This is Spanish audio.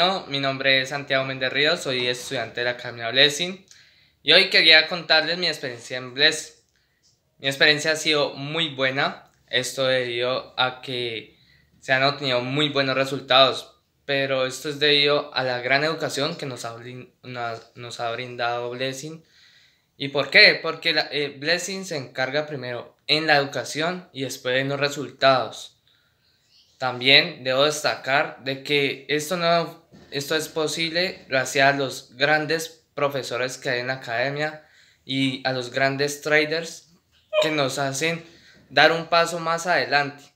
Bueno, mi nombre es Santiago Méndez Ríos, soy estudiante de la Academia Blessing y hoy quería contarles mi experiencia en Bless. Mi experiencia ha sido muy buena, esto debido a que se han obtenido muy buenos resultados, pero esto es debido a la gran educación que nos ha, nos ha brindado Blessing. ¿Y por qué? Porque la, eh, Blessing se encarga primero en la educación y después en los resultados. También debo destacar de que esto no esto es posible gracias a los grandes profesores que hay en la academia y a los grandes traders que nos hacen dar un paso más adelante.